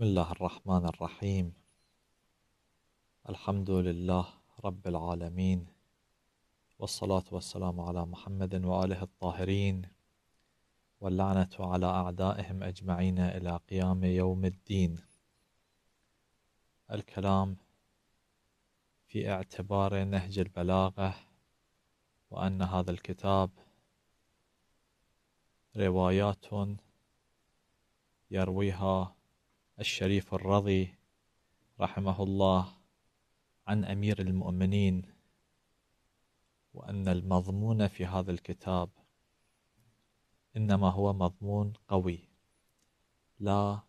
بسم الله الرحمن الرحيم الحمد لله رب العالمين والصلاة والسلام على محمد وآله الطاهرين واللعنة على أعدائهم أجمعين إلى قيام يوم الدين الكلام في اعتبار نهج البلاغة وأن هذا الكتاب روايات يرويها الشريف الرضي رحمه الله عن امير المؤمنين وان المضمون في هذا الكتاب انما هو مضمون قوي لا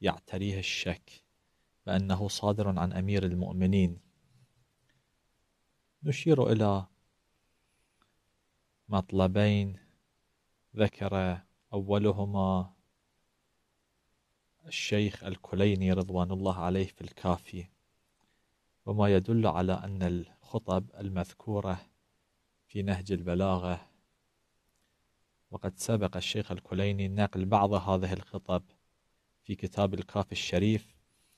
يعتريه الشك بانه صادر عن امير المؤمنين نشير الى مطلبين ذكر اولهما الشيخ الكليني رضوان الله عليه في الكافي وما يدل على أن الخطب المذكورة في نهج البلاغة وقد سبق الشيخ الكليني نقل بعض هذه الخطب في كتاب الكافي الشريف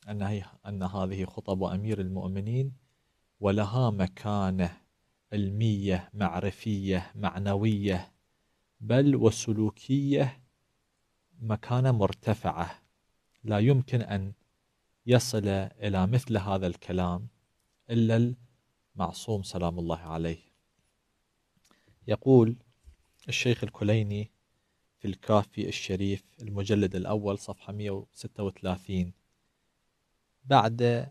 أن, أن هذه خطب أمير المؤمنين ولها مكانة علمية معرفية معنوية بل وسلوكية مكانة مرتفعة لا يمكن أن يصل إلى مثل هذا الكلام إلا المعصوم سلام الله عليه يقول الشيخ الكليني في الكافي الشريف المجلد الأول صفحة 136 بعد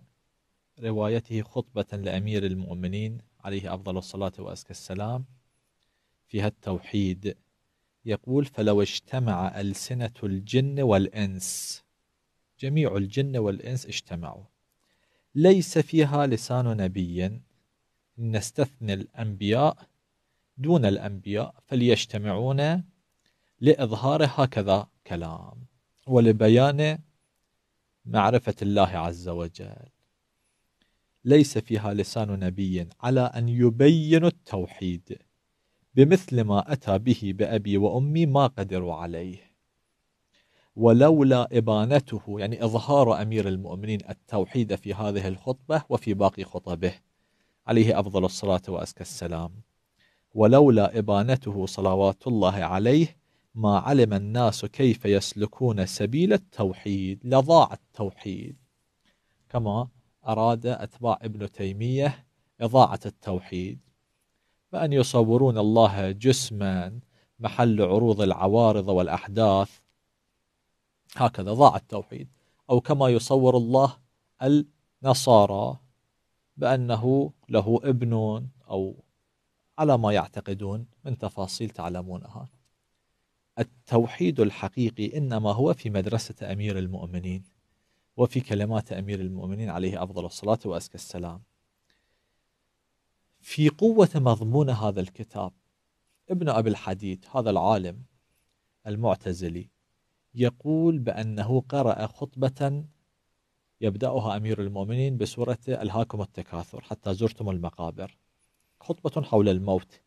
روايته خطبة لأمير المؤمنين عليه أفضل الصلاة وأزكى السلام فيها التوحيد يقول فلو اجتمع ألسنة الجن والإنس جميع الجن والإنس اجتمعوا ليس فيها لسان نبي نستثني الأنبياء دون الأنبياء فليجتمعون لإظهار هكذا كلام ولبيان معرفة الله عز وجل ليس فيها لسان نبي على أن يبين التوحيد بمثل ما أتى به بأبي وأمي ما قدروا عليه ولولا إبانته يعني إظهار أمير المؤمنين التوحيد في هذه الخطبة وفي باقي خطبه عليه أفضل الصلاة وأزكى السلام ولولا إبانته صلوات الله عليه ما علم الناس كيف يسلكون سبيل التوحيد لضاع التوحيد كما أراد أتباع ابن تيمية إضاعة التوحيد فأن يصورون الله جسما محل عروض العوارض والأحداث هكذا ضاع التوحيد أو كما يصور الله النصارى بأنه له ابن أو على ما يعتقدون من تفاصيل تعلمونها التوحيد الحقيقي إنما هو في مدرسة أمير المؤمنين وفي كلمات أمير المؤمنين عليه أفضل الصلاة وأزكى السلام في قوة مضمون هذا الكتاب ابن أبي الحديد هذا العالم المعتزلي يقول بأنه قرأ خطبة يبدأها أمير المؤمنين بسورة ألهاكم التكاثر حتى زرتم المقابر خطبة حول الموت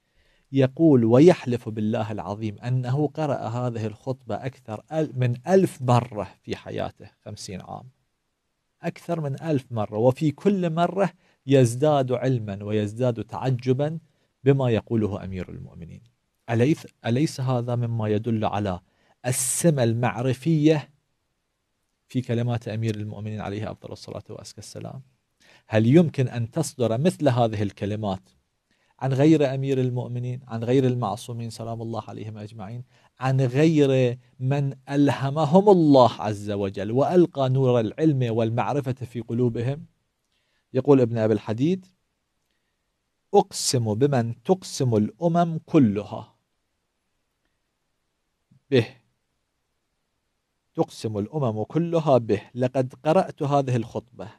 يقول ويحلف بالله العظيم أنه قرأ هذه الخطبة أكثر من ألف مرة في حياته خمسين عام أكثر من ألف مرة وفي كل مرة يزداد علما ويزداد تعجبا بما يقوله أمير المؤمنين أليس, أليس هذا مما يدل على السمة المعرفية في كلمات أمير المؤمنين عليه أفضل الصلاة وأزكى السلام هل يمكن أن تصدر مثل هذه الكلمات عن غير أمير المؤمنين عن غير المعصومين سلام الله عليهم أجمعين عن غير من ألهمهم الله عز وجل وألقى نور العلم والمعرفة في قلوبهم يقول ابن أبي الحديد أقسم بمن تقسم الأمم كلها به تقسم الأمم كلها به لقد قرأت هذه الخطبة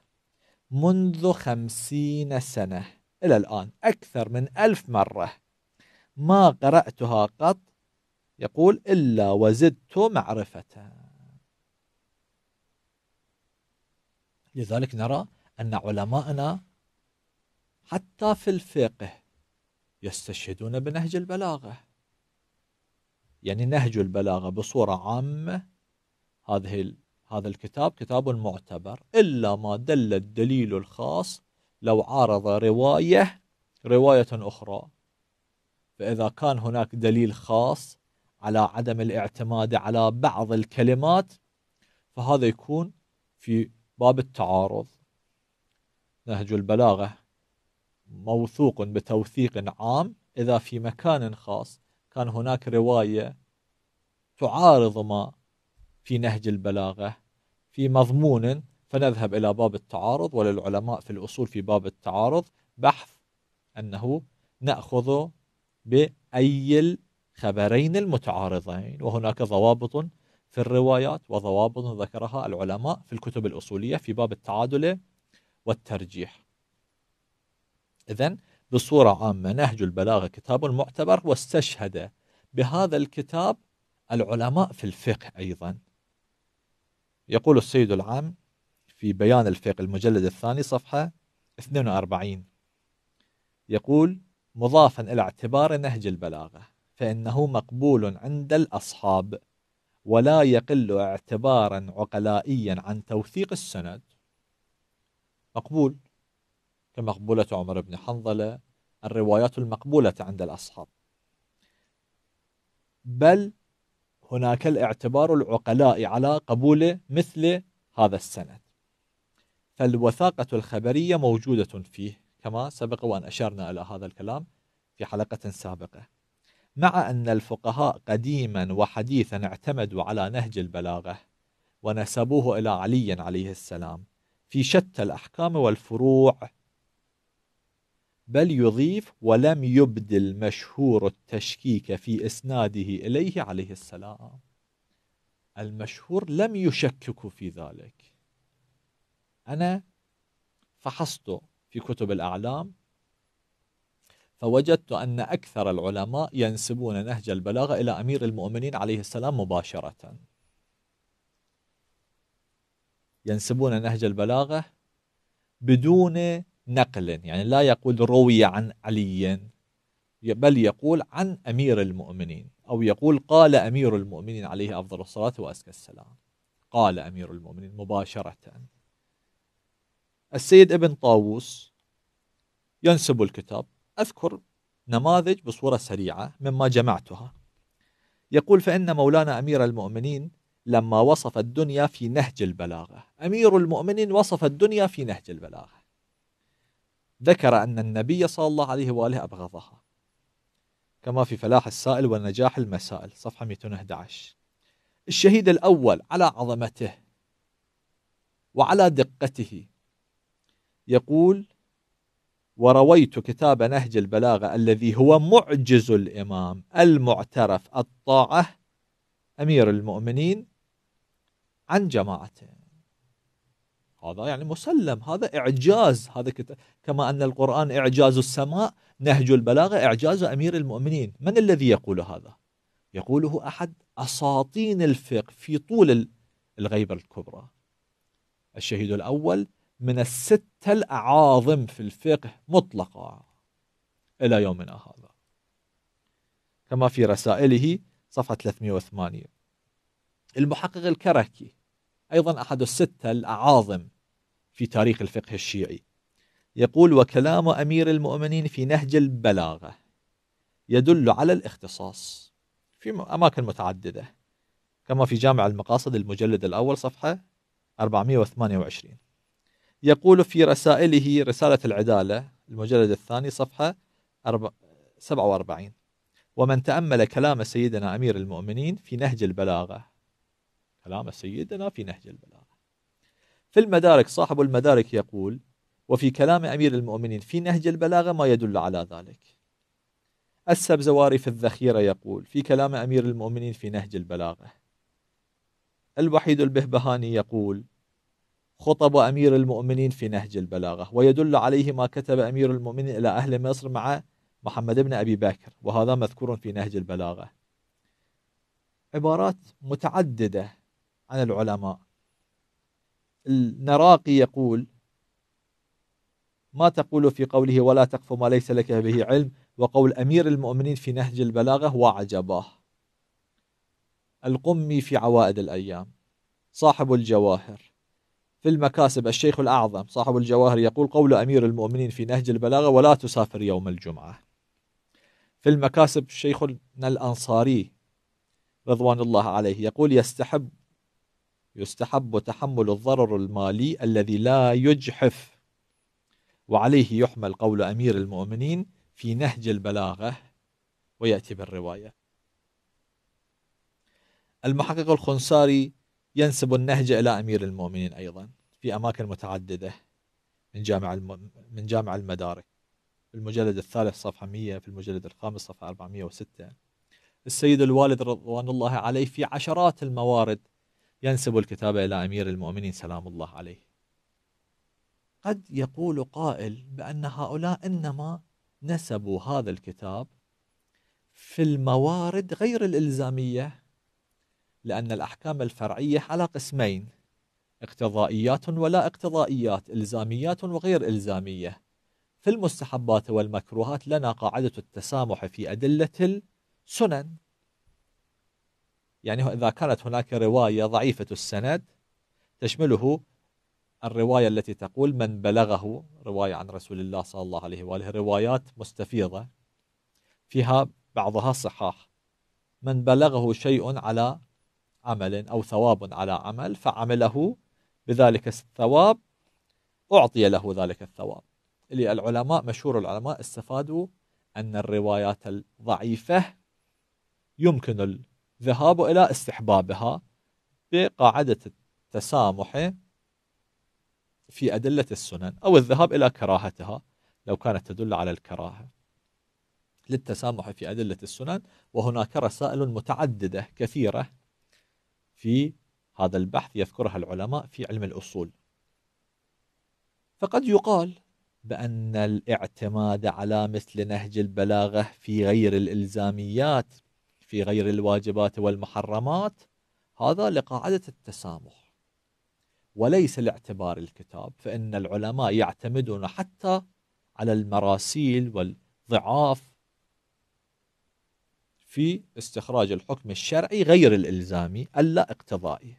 منذ خمسين سنة إلى الآن أكثر من ألف مرة ما قرأتها قط يقول إلا وزدت معرفة لذلك نرى أن علماءنا حتى في الفقه يستشهدون بنهج البلاغة يعني نهج البلاغة بصورة عامة هذه هذا الكتاب كتاب معتبر إلا ما دل الدليل الخاص لو عارض رواية رواية أخرى فإذا كان هناك دليل خاص على عدم الاعتماد على بعض الكلمات فهذا يكون في باب التعارض نهج البلاغة موثوق بتوثيق عام إذا في مكان خاص كان هناك رواية تعارض ما في نهج البلاغة في مضمون فنذهب إلى باب التعارض وللعلماء في الأصول في باب التعارض بحث أنه نأخذ بأي الخبرين المتعارضين وهناك ضوابط في الروايات وضوابط ذكرها العلماء في الكتب الأصولية في باب التعادل والترجيح إذا بصورة عامة نهج البلاغة كتاب معتبر واستشهد بهذا الكتاب العلماء في الفقه أيضا يقول السيد العام في بيان الفقه المجلد الثاني صفحة 42 يقول مضافا إلى اعتبار نهج البلاغة فإنه مقبول عند الأصحاب ولا يقل اعتبارا عقلائيا عن توثيق السند مقبول كمقبولة عمر بن حنظلة الروايات المقبولة عند الأصحاب بل هناك الاعتبار العقلاء على قبول مثل هذا السند فالوثاقة الخبرية موجودة فيه كما سبق وأن أشرنا إلى هذا الكلام في حلقة سابقة مع أن الفقهاء قديما وحديثا اعتمدوا على نهج البلاغة ونسبوه إلى علي عليه السلام في شتى الأحكام والفروع بل يضيف ولم يبدل مشهور التشكيك في إسناده إليه عليه السلام المشهور لم يشكك في ذلك أنا فحصت في كتب الأعلام فوجدت أن أكثر العلماء ينسبون نهج البلاغة إلى أمير المؤمنين عليه السلام مباشرة ينسبون نهج البلاغة بدون نقلا يعني لا يقول روي عن علي بل يقول عن أمير المؤمنين أو يقول قال أمير المؤمنين عليه أفضل الصلاة وأزكى السلام قال أمير المؤمنين مباشرة السيد ابن طاووس ينسب الكتاب أذكر نماذج بصورة سريعة مما جمعتها يقول فإن مولانا أمير المؤمنين لما وصف الدنيا في نهج البلاغة أمير المؤمنين وصف الدنيا في نهج البلاغة ذكر أن النبي صلى الله عليه وآله أبغضها كما في فلاح السائل ونجاح المسائل صفحة 211 الشهيد الأول على عظمته وعلى دقته يقول ورويت كتاب نهج البلاغة الذي هو معجز الإمام المعترف الطاعة أمير المؤمنين عن جماعته هذا يعني مسلم هذا إعجاز هذا كما أن القرآن إعجاز السماء نهج البلاغة إعجاز أمير المؤمنين من الذي يقول هذا؟ يقوله أحد أساطين الفقه في طول الغيبة الكبرى الشهيد الأول من الستة الأعاظم في الفقه مطلقا إلى يومنا هذا كما في رسائله صفحة 380 المحقق الكركي أيضا أحد الستة الأعاظم في تاريخ الفقه الشيعي يقول وكلام أمير المؤمنين في نهج البلاغة يدل على الاختصاص في أماكن متعددة كما في جامع المقاصد المجلد الأول صفحة 428 يقول في رسائله رسالة العدالة المجلد الثاني صفحة 47 ومن تأمل كلام سيدنا أمير المؤمنين في نهج البلاغة كلام سيدنا في نهج البلاغة في المدارك صاحب المدارك يقول وفي كلام أمير المؤمنين في نهج البلاغة ما يدل على ذلك السب زواري في الذخيرة يقول في كلام أمير المؤمنين في نهج البلاغة الوحيد البهبهاني يقول خطب أمير المؤمنين في نهج البلاغة ويدل عليه ما كتب أمير المؤمنين إلى أهل مصر مع محمد بن أبي بكر وهذا مذكور في نهج البلاغة عبارات متعددة عن العلماء النراقي يقول ما تقول في قوله ولا تقف ما ليس لك به علم وقول أمير المؤمنين في نهج البلاغة وعجباه القمي في عوائد الأيام صاحب الجواهر في المكاسب الشيخ الأعظم صاحب الجواهر يقول قول أمير المؤمنين في نهج البلاغة ولا تسافر يوم الجمعة في المكاسب شيخنا الأنصاري رضوان الله عليه يقول يستحب يستحب تحمل الضرر المالي الذي لا يجحف وعليه يحمل قول أمير المؤمنين في نهج البلاغة ويأتي بالرواية المحقق الخنصاري ينسب النهج إلى أمير المؤمنين أيضا في أماكن متعددة من جامع من جامع المدارك في المجلد الثالث صفحة 100 في المجلد الخامس صفحة 406 السيد الوالد رضوان الله عليه في عشرات الموارد ينسب الكتاب إلى أمير المؤمنين سلام الله عليه قد يقول قائل بأن هؤلاء إنما نسبوا هذا الكتاب في الموارد غير الإلزامية لأن الأحكام الفرعية على قسمين اقتضائيات ولا اقتضائيات إلزاميات وغير إلزامية في المستحبات والمكروهات لنا قاعدة التسامح في أدلة السنن يعني إذا كانت هناك رواية ضعيفة السند تشمله الرواية التي تقول من بلغه رواية عن رسول الله صلى الله عليه وآله روايات مستفيضة فيها بعضها صحاح من بلغه شيء على عمل أو ثواب على عمل فعمله بذلك الثواب أعطي له ذلك الثواب اللي العلماء مشهور العلماء استفادوا أن الروايات الضعيفة يمكن ذهابه إلى استحبابها بقاعدة التسامح في أدلة السنن أو الذهاب إلى كراهتها لو كانت تدل على الكراهة للتسامح في أدلة السنن وهناك رسائل متعددة كثيرة في هذا البحث يذكرها العلماء في علم الأصول فقد يقال بأن الاعتماد على مثل نهج البلاغة في غير الإلزاميات في غير الواجبات والمحرمات هذا لقاعدة التسامح وليس لاعتبار الكتاب فإن العلماء يعتمدون حتى على المراسيل والضعاف في استخراج الحكم الشرعي غير الإلزامي اللا اقتضائي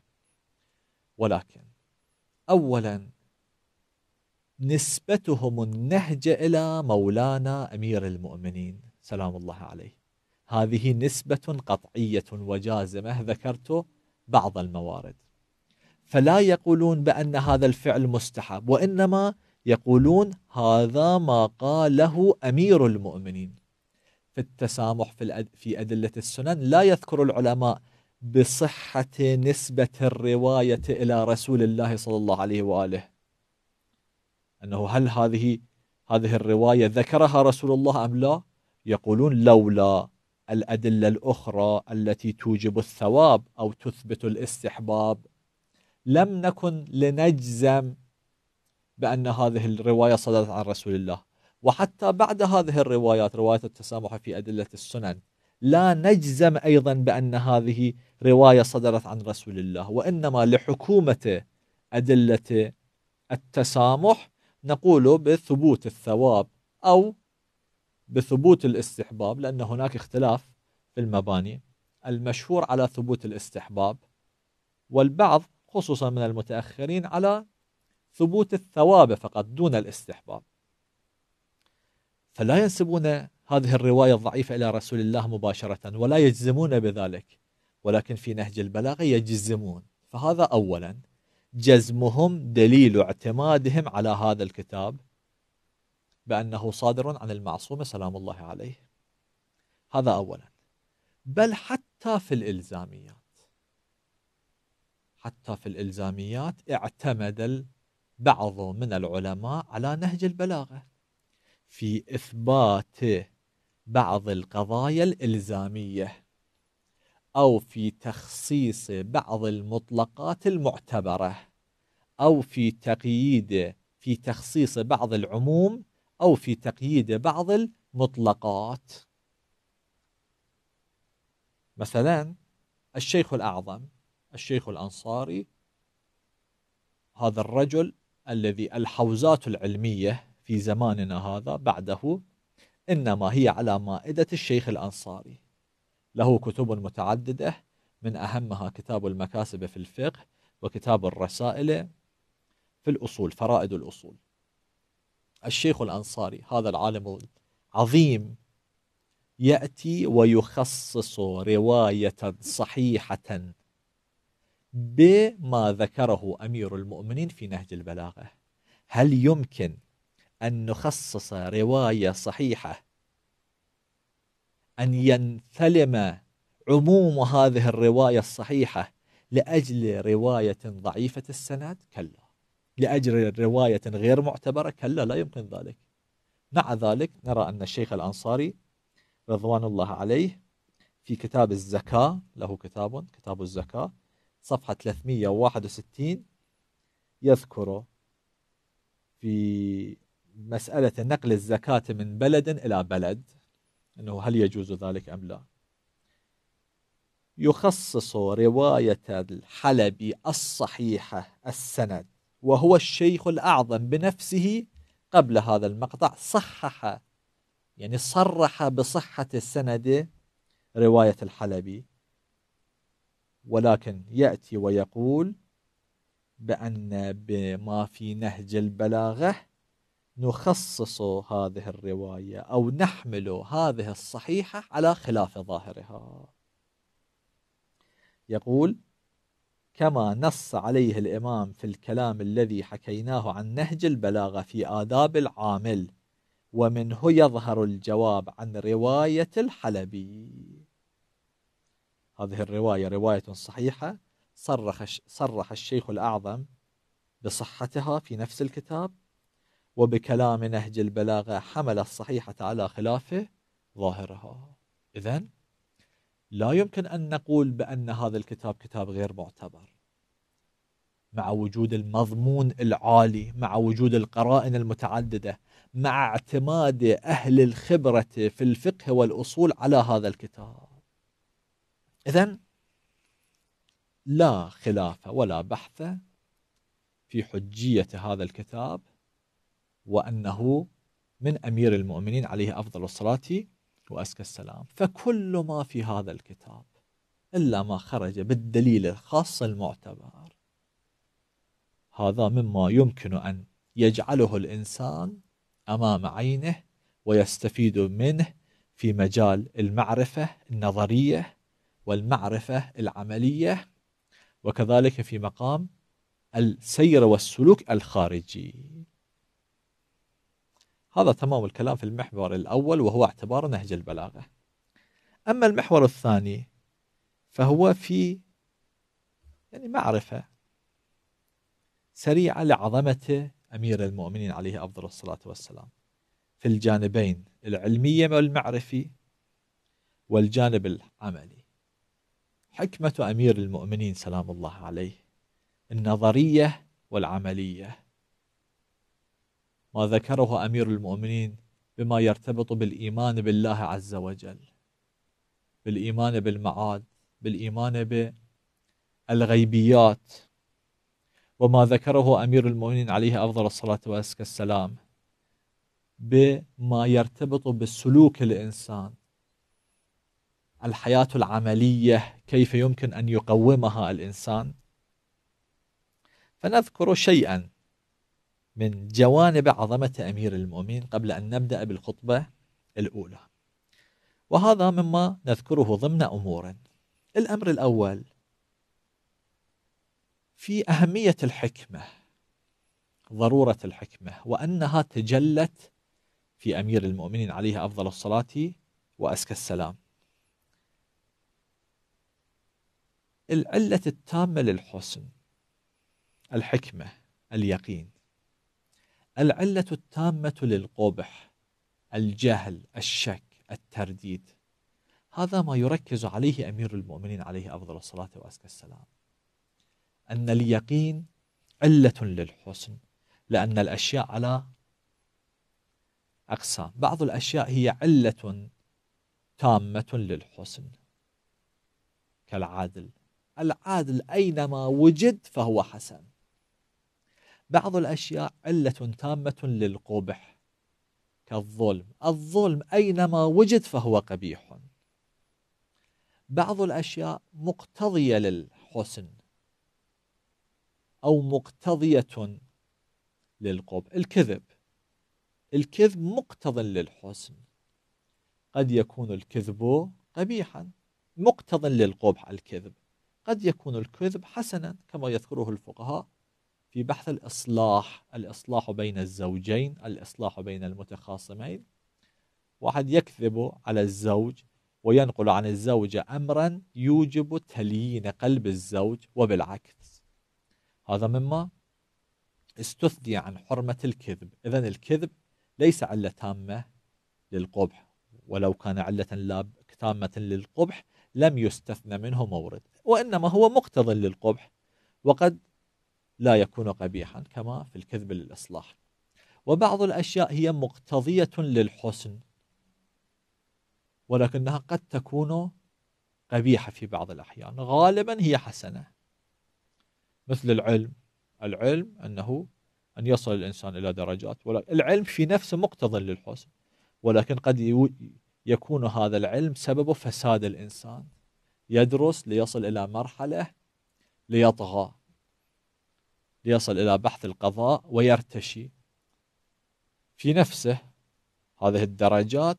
ولكن أولا نسبتهم النهج إلى مولانا أمير المؤمنين سلام الله عليه هذه نسبة قطعية وجازمة ذكرت بعض الموارد فلا يقولون بأن هذا الفعل مستحب وإنما يقولون هذا ما قاله أمير المؤمنين في التسامح في, الأد... في أدلة السنن لا يذكر العلماء بصحة نسبة الرواية إلى رسول الله صلى الله عليه وآله أنه هل هذه هذه الرواية ذكرها رسول الله أم لا يقولون لولا الأدلة الأخرى التي توجب الثواب أو تثبت الاستحباب لم نكن لنجزم بأن هذه الرواية صدرت عن رسول الله وحتى بعد هذه الروايات رواية التسامح في أدلة السنن لا نجزم أيضا بأن هذه رواية صدرت عن رسول الله وإنما لحكومة أدلة التسامح نقول بثبوت الثواب أو بثبوت الاستحباب لأن هناك اختلاف في المباني المشهور على ثبوت الاستحباب والبعض خصوصا من المتأخرين على ثبوت الثواب فقط دون الاستحباب فلا ينسبون هذه الرواية الضعيفة إلى رسول الله مباشرة ولا يجزمون بذلك ولكن في نهج البلاغة يجزمون فهذا أولا جزمهم دليل اعتمادهم على هذا الكتاب بأنه صادر عن المعصوم سلام الله عليه هذا أولا بل حتى في الإلزاميات حتى في الإلزاميات اعتمد بعض من العلماء على نهج البلاغة في إثبات بعض القضايا الإلزامية أو في تخصيص بعض المطلقات المعتبرة أو في تقييد في تخصيص بعض العموم أو في تقييد بعض المطلقات مثلا الشيخ الأعظم الشيخ الأنصاري هذا الرجل الذي الحوزات العلمية في زماننا هذا بعده إنما هي على مائدة الشيخ الأنصاري له كتب متعددة من أهمها كتاب المكاسب في الفقه وكتاب الرسائل في الأصول فرائد الأصول الشيخ الأنصاري هذا العالم العظيم يأتي ويخصص رواية صحيحة بما ذكره أمير المؤمنين في نهج البلاغة هل يمكن أن نخصص رواية صحيحة أن ينثلم عموم هذه الرواية الصحيحة لأجل رواية ضعيفة السند كلا لأجل رواية غير معتبرة كلا لا يمكن ذلك مع ذلك نرى أن الشيخ الأنصاري رضوان الله عليه في كتاب الزكاة له كتاب كتاب الزكاة صفحة 361 يذكر في مسألة نقل الزكاة من بلد إلى بلد أنه هل يجوز ذلك أم لا يخصص رواية الحلبي الصحيحة السند وهو الشيخ الأعظم بنفسه قبل هذا المقطع صحح يعني صرح بصحة السند رواية الحلبي ولكن يأتي ويقول بأن بما في نهج البلاغة نخصص هذه الرواية أو نحمل هذه الصحيحة على خلاف ظاهرها يقول كما نص عليه الإمام في الكلام الذي حكيناه عن نهج البلاغة في آداب العامل ومنه يظهر الجواب عن رواية الحلبي هذه الرواية رواية صحيحة صرح, صرح الشيخ الأعظم بصحتها في نفس الكتاب وبكلام نهج البلاغة حمل الصحيحة على خلافه ظاهرها إذن لا يمكن أن نقول بأن هذا الكتاب كتاب غير معتبر مع وجود المضمون العالي مع وجود القرائن المتعددة مع اعتماد أهل الخبرة في الفقه والأصول على هذا الكتاب إذا لا خلاف ولا بحث في حجية هذا الكتاب وأنه من أمير المؤمنين عليه أفضل الصلاة وأزكى السلام فكل ما في هذا الكتاب إلا ما خرج بالدليل الخاص المعتبر هذا مما يمكن أن يجعله الإنسان أمام عينه ويستفيد منه في مجال المعرفة النظرية والمعرفة العملية وكذلك في مقام السير والسلوك الخارجي هذا تمام الكلام في المحور الأول وهو اعتبار نهج البلاغة أما المحور الثاني فهو في يعني معرفة سريعة لعظمة أمير المؤمنين عليه أفضل الصلاة والسلام في الجانبين العلمية والمعرفي والجانب العملي حكمة أمير المؤمنين سلام الله عليه النظرية والعملية ما ذكره أمير المؤمنين بما يرتبط بالإيمان بالله عز وجل بالإيمان بالمعاد بالإيمان بالغيبيات وما ذكره أمير المؤمنين عليه أفضل الصلاة والسلام بما يرتبط بالسلوك الإنسان الحياة العملية كيف يمكن أن يقومها الإنسان فنذكر شيئا من جوانب عظمة أمير المؤمنين قبل أن نبدأ بالخطبة الأولى وهذا مما نذكره ضمن أمور الأمر الأول في أهمية الحكمة ضرورة الحكمة وأنها تجلت في أمير المؤمنين عليه أفضل الصلاة وأزكى السلام العلة التامة للحسن الحكمة اليقين العلة التامة للقبح الجهل الشك الترديد هذا ما يركز عليه أمير المؤمنين عليه أفضل الصلاة وأزكى السلام أن اليقين علة للحسن لأن الأشياء على أقسام بعض الأشياء هي علة تامة للحسن كالعادل العادل أينما وجد فهو حسن بعض الأشياء علة تامة للقبح كالظلم الظلم أينما وجد فهو قبيح بعض الأشياء مقتضية للحسن أو مقتضية للقبح الكذب الكذب مقتضى للحسن قد يكون الكذب قبيحا مقتضى للقبح الكذب قد يكون الكذب حسنا كما يذكره الفقهاء في بحث الإصلاح الإصلاح بين الزوجين الإصلاح بين المتخاصمين واحد يكذب على الزوج وينقل عن الزوجة أمرا يوجب تليين قلب الزوج وبالعكس هذا مما استثني عن حرمة الكذب إذا الكذب ليس علة تامة للقبح ولو كان علة لا تامة للقبح لم يستثنى منه مورد وإنما هو مقتضى للقبح وقد لا يكون قبيحا كما في الكذب للإصلاح وبعض الأشياء هي مقتضية للحسن ولكنها قد تكون قبيحة في بعض الأحيان غالبا هي حسنة مثل العلم العلم أنه أن يصل الإنسان إلى درجات العلم في نفسه مقتضى للحسن ولكن قد يكون هذا العلم سببه فساد الإنسان يدرس ليصل إلى مرحلة ليطغى ليصل إلى بحث القضاء ويرتشي في نفسه هذه الدرجات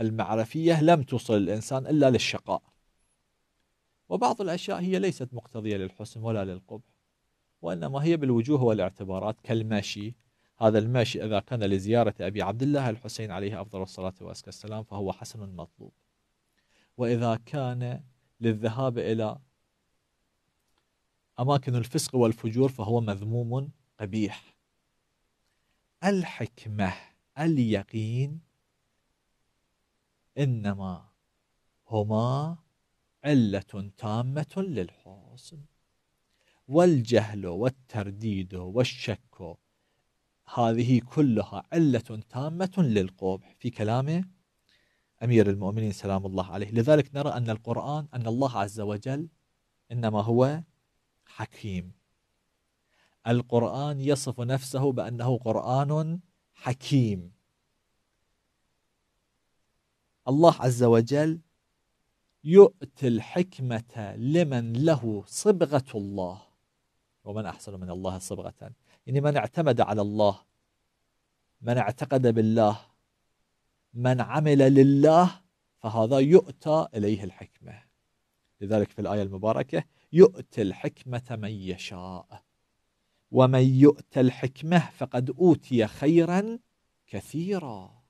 المعرفية لم توصل الإنسان إلا للشقاء وبعض الأشياء هي ليست مقتضية للحسن ولا للقبح وإنما هي بالوجوه والاعتبارات كالمشي هذا المشي إذا كان لزيارة أبي عبد الله الحسين عليه أفضل الصلاة وأزكى السلام فهو حسن مطلوب وإذا كان للذهاب إلى أماكن الفسق والفجور فهو مذموم قبيح الحكمة اليقين إنما هما علة تامة للحسن والجهل والترديد والشك هذه كلها علة تامة للقبح في كلام أمير المؤمنين سلام الله عليه لذلك نرى أن القرآن أن الله عز وجل إنما هو حكيم القرآن يصف نفسه بأنه قرآن حكيم الله عز وجل يؤتي الحكمة لمن له صبغة الله ومن أحسن من الله صبغة يعني من اعتمد على الله من اعتقد بالله من عمل لله فهذا يؤتى إليه الحكمة لذلك في الآية المباركة يؤتي الحكمة من يشاء ومن يؤت الحكمة فقد أوتي خيرا كثيرا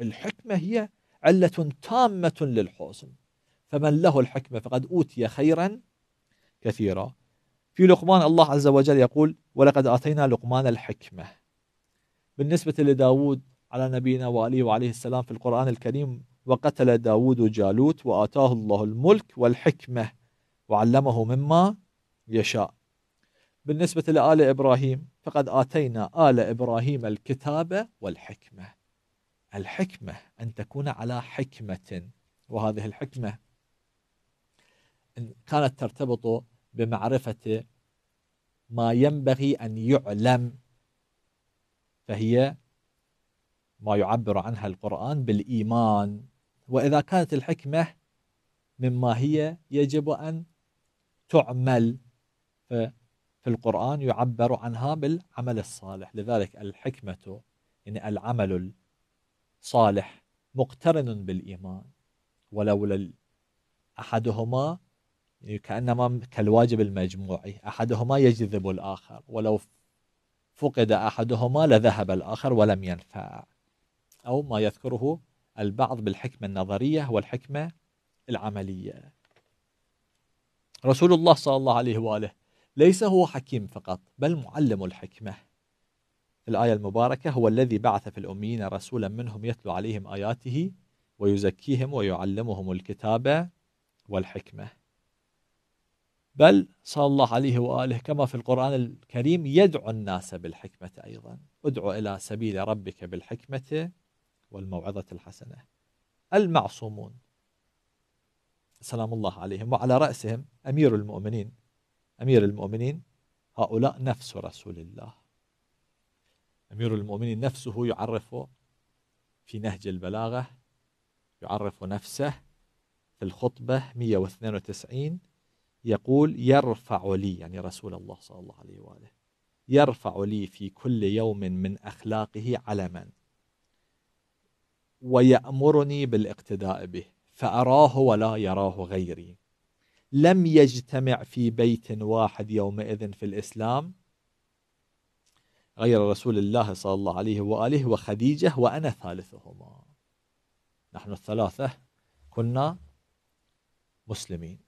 الحكمة هي علة تامة للحسن فمن له الحكمة فقد أوتي خيرا كثيرا في لقمان الله عز وجل يقول ولقد آتينا لقمان الحكمة بالنسبة لداود على نبينا وآله وعليه السلام في القرآن الكريم وقتل داود جالوت وآتاه الله الملك والحكمة وعلمه مما يشاء بالنسبة لآل إبراهيم فقد آتينا آل إبراهيم الكتاب والحكمة الحكمة أن تكون على حكمة وهذه الحكمة كانت ترتبط بمعرفة ما ينبغي أن يعلم فهي ما يعبر عنها القرآن بالإيمان وإذا كانت الحكمة مما هي يجب أن تعمل في القرآن يعبر عنها بالعمل الصالح لذلك الحكمة يعني العمل الصالح مقترن بالإيمان ولولا أحدهما كأنما كالواجب المجموعي أحدهما يجذب الآخر ولو فقد أحدهما لذهب الآخر ولم ينفع أو ما يذكره البعض بالحكمة النظرية والحكمة العملية رسول الله صلى الله عليه وآله ليس هو حكيم فقط بل معلم الحكمة الآية المباركة هو الذي بعث في الاميين رسولا منهم يتلو عليهم آياته ويزكيهم ويعلمهم الكتاب والحكمة بل صلى الله عليه وآله كما في القرآن الكريم يدعو الناس بالحكمة أيضا ادعو إلى سبيل ربك بالحكمة والموعظة الحسنة المعصومون سلام الله عليهم وعلى رأسهم أمير المؤمنين أمير المؤمنين هؤلاء نفس رسول الله أمير المؤمنين نفسه يعرف في نهج البلاغة يعرف نفسه في الخطبة 192 يقول يرفع لي يعني رسول الله صلى الله عليه وآله يرفع لي في كل يوم من أخلاقه علما ويأمرني بالاقتداء به فأراه ولا يراه غيري لم يجتمع في بيت واحد يومئذ في الإسلام غير رسول الله صلى الله عليه وآله وخديجة وأنا ثالثهما نحن الثلاثة كنا مسلمين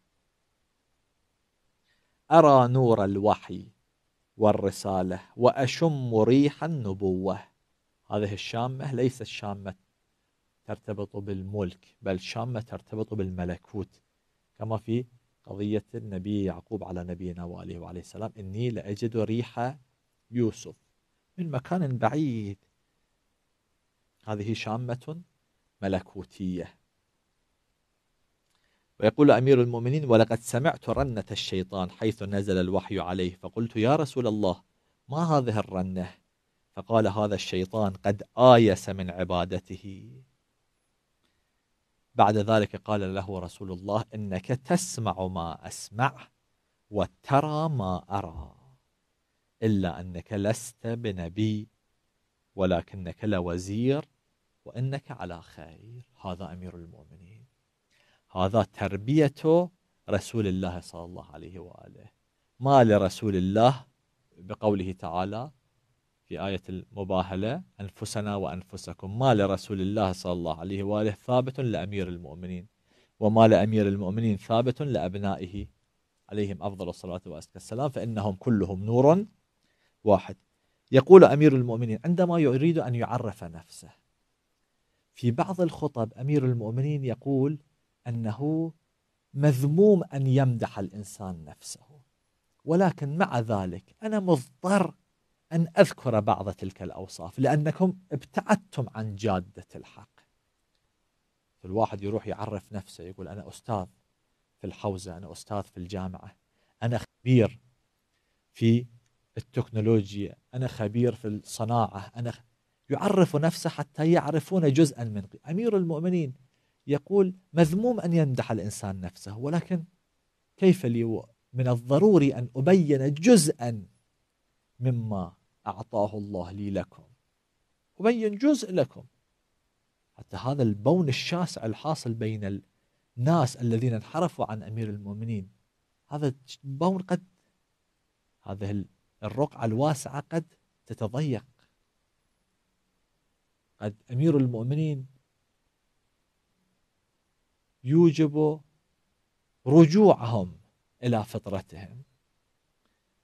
أرى نور الوحي والرسالة وأشم ريح النبوة هذه الشامة ليست شامة ترتبط بالملك بل شامة ترتبط بالملكوت كما في قضية النبي يعقوب على نبينا وآله وعليه السلام إني لأجد ريح يوسف من مكان بعيد هذه شامة ملكوتية ويقول أمير المؤمنين ولقد سمعت رنة الشيطان حيث نزل الوحي عليه فقلت يا رسول الله ما هذه الرنة فقال هذا الشيطان قد آيس من عبادته بعد ذلك قال له رسول الله إنك تسمع ما أسمع وترى ما أرى إلا أنك لست بنبي ولكنك لوزير وإنك على خير هذا أمير المؤمنين هذا تربية رسول الله صلى الله عليه وآله ما لرسول الله بقوله تعالى في آية المباهلة أنفسنا وأنفسكم ما لرسول الله صلى الله عليه وآله ثابت لأمير المؤمنين وما لأمير المؤمنين ثابت لأبنائه عليهم أفضل الصلاة وأزكى السلام فإنهم كلهم نور واحد يقول أمير المؤمنين عندما يريد أن يعرف نفسه في بعض الخطب أمير المؤمنين يقول أنه مذموم أن يمدح الإنسان نفسه ولكن مع ذلك أنا مضطر أن أذكر بعض تلك الأوصاف لأنكم ابتعدتم عن جادة الحق الواحد يروح يعرف نفسه يقول أنا أستاذ في الحوزة أنا أستاذ في الجامعة أنا خبير في التكنولوجيا أنا خبير في الصناعة أنا يعرف نفسه حتى يعرفون جزءا من أمير المؤمنين يقول مذموم أن يمدح الإنسان نفسه ولكن كيف لي من الضروري أن أبين جزءا مما أعطاه الله لي لكم وبين جزء لكم حتى هذا البون الشاسع الحاصل بين الناس الذين انحرفوا عن أمير المؤمنين هذا البون قد هذه الرقعة الواسعة قد تتضيق قد أمير المؤمنين يوجب رجوعهم إلى فطرتهم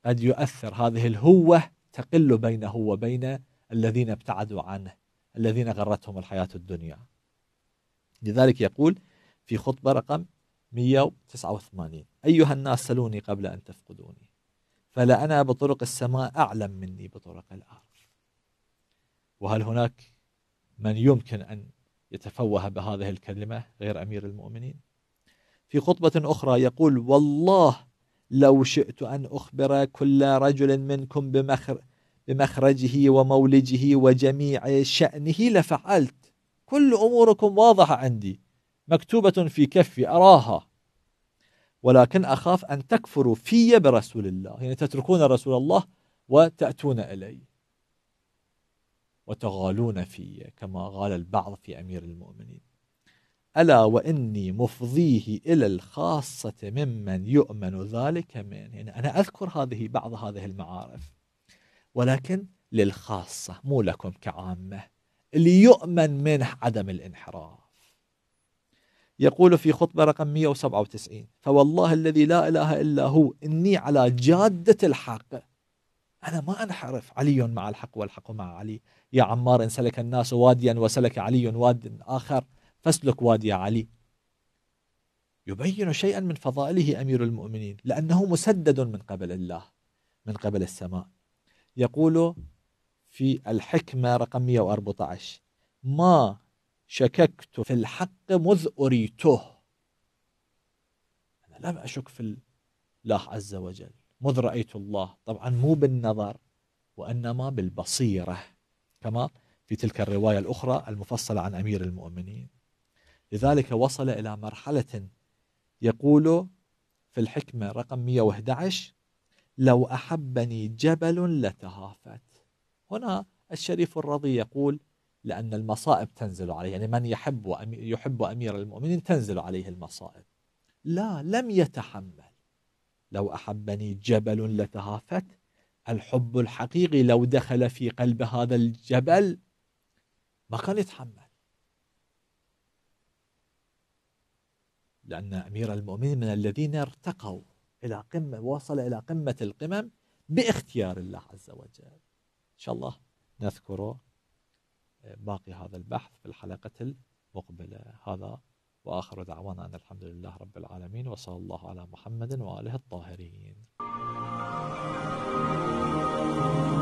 قد يؤثر هذه الهوة تقل بينه وبين الذين ابتعدوا عنه الذين غرتهم الحياة الدنيا لذلك يقول في خطبة رقم 189 أيها الناس سلوني قبل أن تفقدوني فلا أنا بطرق السماء أعلم مني بطرق الأرض وهل هناك من يمكن أن يتفوه بهذه الكلمة غير أمير المؤمنين في خطبة أخرى يقول والله لو شئت أن أخبر كل رجل منكم بمخر بمخرجه ومولجه وجميع شأنه لفعلت كل أموركم واضحة عندي مكتوبة في كفي أراها ولكن أخاف أن تكفروا في برسول الله يعني تتركون رسول الله وتأتون إلي وتغالون في كما غال البعض في أمير المؤمنين ألا وإني مفضيه إلى الخاصة ممن يؤمن ذلك من يعني أنا أذكر هذه بعض هذه المعارف ولكن للخاصة مو لكم كعامة اللي يؤمن منه عدم الانحراف يقول في خطبة رقم 197 فوالله الذي لا إله إلا هو إني على جادة الحق أنا ما أنحرف علي مع الحق والحق مع علي يا عمار إن سلك الناس واديا وسلك علي واد آخر فاسلك وادي علي يبين شيئا من فضائله أمير المؤمنين لأنه مسدد من قبل الله من قبل السماء يقول في الحكمة رقم 114 ما شككت في الحق مذ أريته أنا لم أشك في الله عز وجل مذ رأيت الله طبعا مو بالنظر وإنما بالبصيرة كما في تلك الرواية الأخرى المفصلة عن أمير المؤمنين لذلك وصل إلى مرحلة يقول في الحكمة رقم 111 لو أحبني جبل لتهافت هنا الشريف الرضي يقول لأن المصائب تنزل عليه يعني من يحب يحب أمير المؤمنين تنزل عليه المصائب لا لم يتحمل لو أحبني جبل لتهافت الحب الحقيقي لو دخل في قلب هذا الجبل ما كان يتحمل لأن أمير المؤمنين من الذين ارتقوا إلى قمة وصل إلى قمة القمم باختيار الله عز وجل إن شاء الله نذكر آه، باقي هذا البحث في الحلقة المقبلة هذا وآخر دعوانا أن الحمد لله رب العالمين وصلى الله على محمد وآله الطاهرين